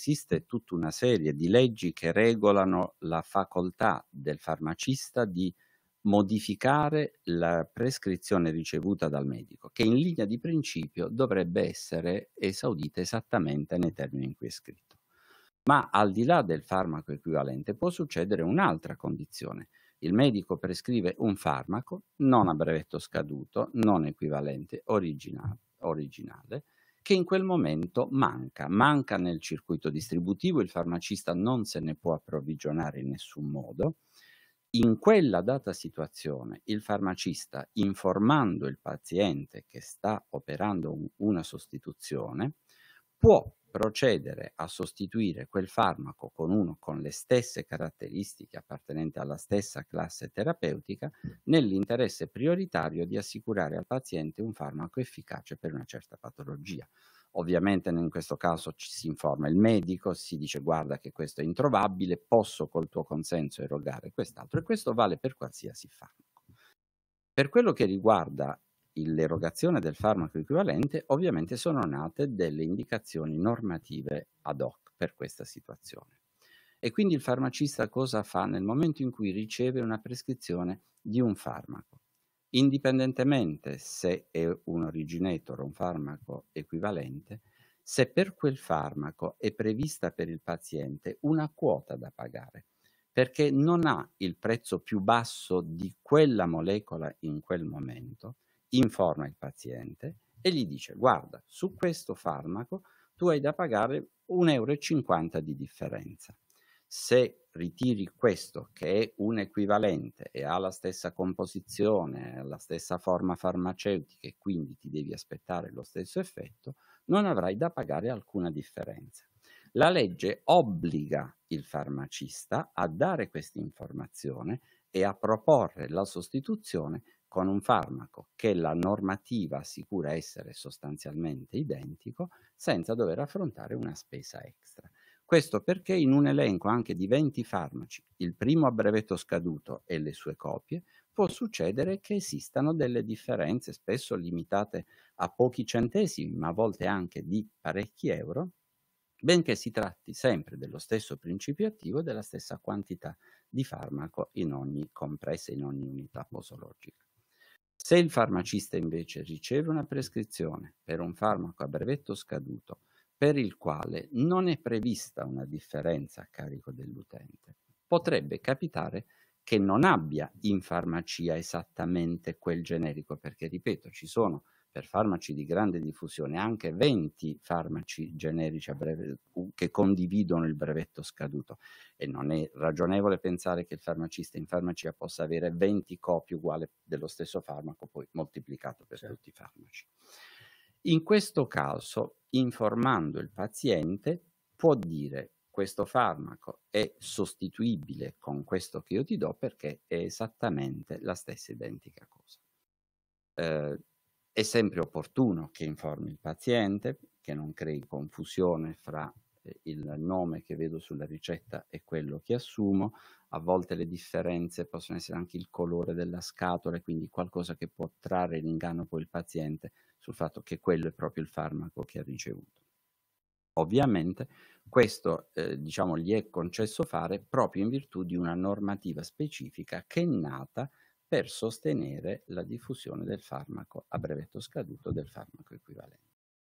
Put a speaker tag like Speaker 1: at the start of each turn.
Speaker 1: esiste tutta una serie di leggi che regolano la facoltà del farmacista di modificare la prescrizione ricevuta dal medico, che in linea di principio dovrebbe essere esaudita esattamente nei termini in cui è scritto. Ma al di là del farmaco equivalente può succedere un'altra condizione. Il medico prescrive un farmaco non a brevetto scaduto, non equivalente, originale, originale che in quel momento manca, manca nel circuito distributivo, il farmacista non se ne può approvvigionare in nessun modo. In quella data situazione il farmacista, informando il paziente che sta operando un, una sostituzione, può procedere a sostituire quel farmaco con uno con le stesse caratteristiche appartenente alla stessa classe terapeutica mm. nell'interesse prioritario di assicurare al paziente un farmaco efficace per una certa patologia. Ovviamente in questo caso ci si informa il medico, si dice guarda che questo è introvabile, posso col tuo consenso erogare quest'altro e questo vale per qualsiasi farmaco. Per quello che riguarda l'erogazione del farmaco equivalente, ovviamente sono nate delle indicazioni normative ad hoc per questa situazione. E quindi il farmacista cosa fa nel momento in cui riceve una prescrizione di un farmaco? Indipendentemente se è un originator o un farmaco equivalente, se per quel farmaco è prevista per il paziente una quota da pagare, perché non ha il prezzo più basso di quella molecola in quel momento, informa il paziente e gli dice guarda, su questo farmaco tu hai da pagare 1,50 euro di differenza. Se ritiri questo, che è un equivalente e ha la stessa composizione, la stessa forma farmaceutica e quindi ti devi aspettare lo stesso effetto, non avrai da pagare alcuna differenza. La legge obbliga il farmacista a dare questa informazione e a proporre la sostituzione con un farmaco che la normativa assicura essere sostanzialmente identico senza dover affrontare una spesa extra. Questo perché in un elenco anche di 20 farmaci, il primo a brevetto scaduto e le sue copie, può succedere che esistano delle differenze, spesso limitate a pochi centesimi, ma a volte anche di parecchi euro, benché si tratti sempre dello stesso principio attivo e della stessa quantità di farmaco in ogni compresa, in ogni unità posologica. Se il farmacista invece riceve una prescrizione per un farmaco a brevetto scaduto per il quale non è prevista una differenza a carico dell'utente, potrebbe capitare che non abbia in farmacia esattamente quel generico, perché ripeto, ci sono per farmaci di grande diffusione anche 20 farmaci generici breve, che condividono il brevetto scaduto e non è ragionevole pensare che il farmacista in farmacia possa avere 20 copie uguali dello stesso farmaco poi moltiplicato per certo. tutti i farmaci. In questo caso, informando il paziente, può dire questo farmaco è sostituibile con questo che io ti do perché è esattamente la stessa identica cosa. Eh, è sempre opportuno che informi il paziente, che non crei confusione fra eh, il nome che vedo sulla ricetta e quello che assumo, a volte le differenze possono essere anche il colore della scatola e quindi qualcosa che può trarre in inganno poi il paziente sul fatto che quello è proprio il farmaco che ha ricevuto. Ovviamente questo eh, diciamo, gli è concesso fare proprio in virtù di una normativa specifica che è nata per sostenere la diffusione del farmaco a brevetto scaduto del farmaco equivalente.